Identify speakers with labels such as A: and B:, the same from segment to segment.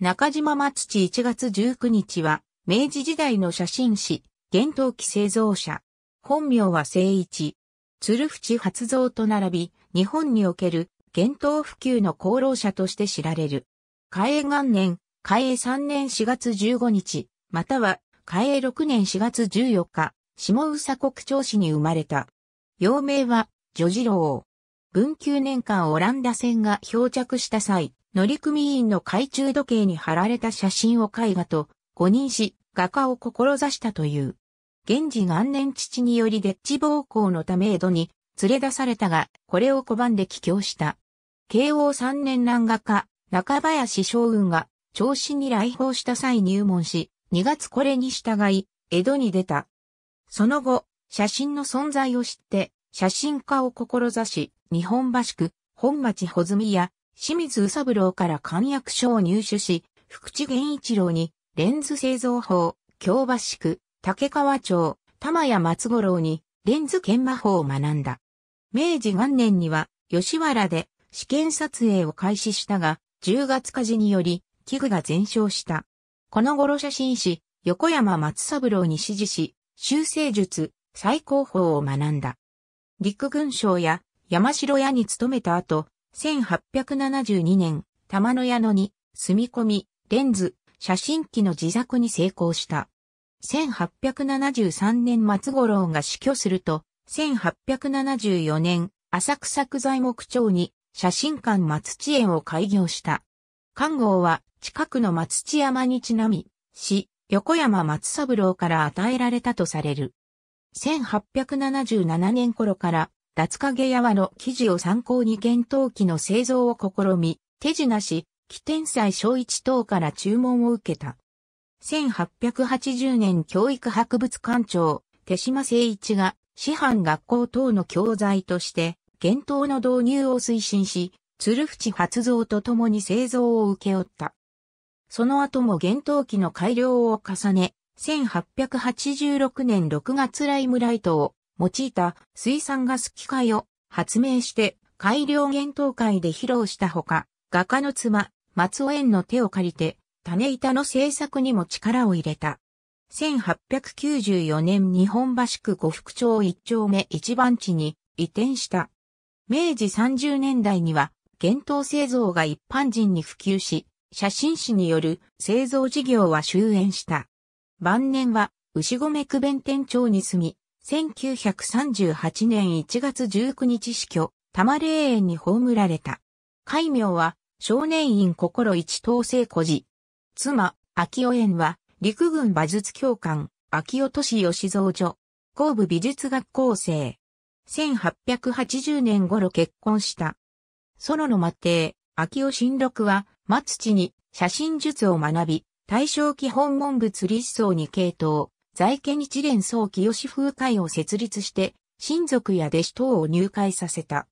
A: 中島松地1月19日は、明治時代の写真誌、幻冬期製造者。本名は聖一。鶴淵発造と並び、日本における幻冬普及の功労者として知られる。嘉永元年、嘉永3年4月15日、または嘉永6年4月14日、下宇佐国町市に生まれた。幼名は、女次郎。文久年間オランダ船が漂着した際、乗組員の懐中時計に貼られた写真を絵画と誤認し、画家を志したという。現時元年父によりデッチ暴行のため江戸に連れ出されたが、これを拒んで帰郷した。慶応三年南画家、中林将雲が、調子に来訪した際入門し、2月これに従い、江戸に出た。その後、写真の存在を知って、写真家を志し、日本橋区、本町穂積や清水宇三郎から漢訳書を入手し、福地源一郎に、レンズ製造法、京橋区、竹川町、玉屋松五郎に、レンズ研磨法を学んだ。明治元年には、吉原で試験撮影を開始したが、10月火事により、器具が全焼した。この頃写真師、横山松三郎に指示し、修正術、最高峰を学んだ。陸軍省や山城屋に勤めた後、1872年、玉の矢野に、住み込み、レンズ、写真機の自作に成功した。1873年松五郎が死去すると、1874年、浅草区材木町に写真館松地園を開業した。看護は近くの松地山にちなみ、市、横山松三郎から与えられたとされる。1877年頃から脱影やわの記事を参考に幻冬機の製造を試み、手品し、起天祭小一等から注文を受けた。1880年教育博物館長、手島誠一が、師範学校等の教材として、幻冬の導入を推進し、鶴淵発造と共に製造を請け負った。その後も幻冬機の改良を重ね、1886年6月ライムライトを用いた水産ガス機械を発明して改良幻討会で披露したほか、画家の妻、松尾園の手を借りて、種板の制作にも力を入れた。1894年日本橋区呉服町一丁目一番地に移転した。明治30年代には、幻灯製造が一般人に普及し、写真誌による製造事業は終焉した。晩年は、牛込区弁店町に住み、1938年1月19日死去、多摩霊園に葬られた。戒名は、少年院心一等制孤児。妻、秋尾園は、陸軍馬術教官、秋尾都市吉蔵所、後部美術学校生。1880年頃結婚した。ソロの末帝、秋尾新六は、松地に写真術を学び、大正基本文物立層に傾倒。在家日蓮宗清風会を設立して、親族や弟子等を入会させた。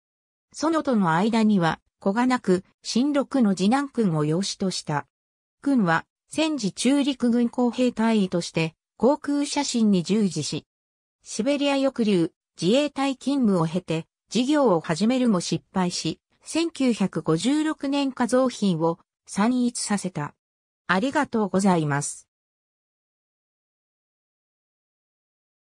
A: そのとの間には、子がなく、新六の次男君を養子とした。君は、戦時中陸軍工兵隊員として、航空写真に従事し、シベリア抑留、自衛隊勤務を経て、事業を始めるも失敗し、1956年化造品を散逸させた。ありがとうございます。